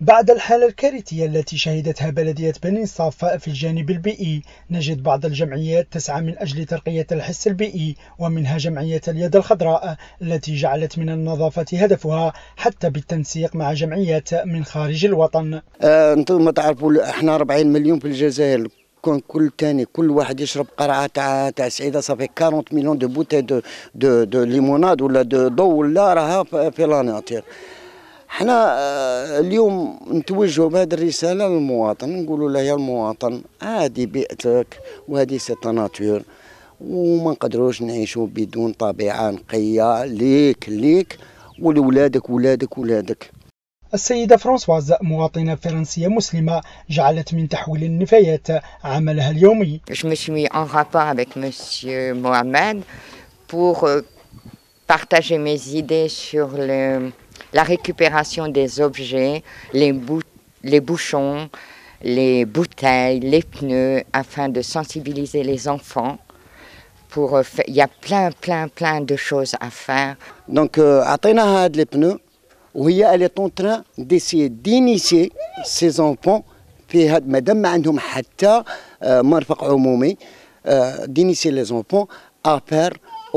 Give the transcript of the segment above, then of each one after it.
بعد الحالة الكارثية التي شهدتها بلدية بني صافاء في الجانب البيئي نجد بعض الجمعيات تسعى من أجل ترقية الحس البيئي ومنها جمعية اليد الخضراء التي جعلت من النظافة هدفها حتى بالتنسيق مع جمعيات من خارج الوطن آه، تعرفوا احنا 40 مليون في الجزائر كون كل تاني كل واحد يشرب قرعه تاع تاع سعيده صافي 40 مليون دو بوتي دو دو, دو ليموناد ولا دو ضو ولا راها في لانيتير حنا آه، اليوم نتوجهوا بهذه الرساله للمواطن نقولوا له يا المواطن هذه بيئتك وهذه سيتا ناتور وما نقدروش نعيشوا بدون طبيعه نقيه ليك ليك ولولادك ولادك ولادك السيدة فرانسواز مواطنة فرنسية مسلمة جعلت من تحويل النفايات عملها اليومي. Je me suis en rapport avec monsieur Mohamed pour euh, partager mes idées sur le la récupération des objets, les, bouchons, les bouteilles, les pneus, afin de sensibiliser les enfants. Pour, euh, il y a plein, plein, plein de choses à faire. Donc, euh, les pneus, oui elle est en train d'essayer d'initier ses enfants puis madame, euh, madame, euh, d'initier les enfants à faire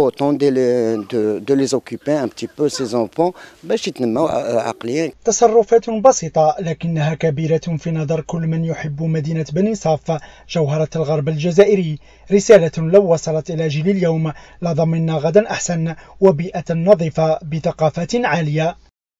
de, de les occuper un petit peu ces enfants باش يتنموا عقليا تصرفات بسيطة لكنها كبيرة في نظر كل من يحب مدينة بني صاف جوهرة الغرب الجزائري رسالة لو وصلت إلى جيل اليوم لضمنا غدا أحسن وبيئة نظيفة بثقافة عالية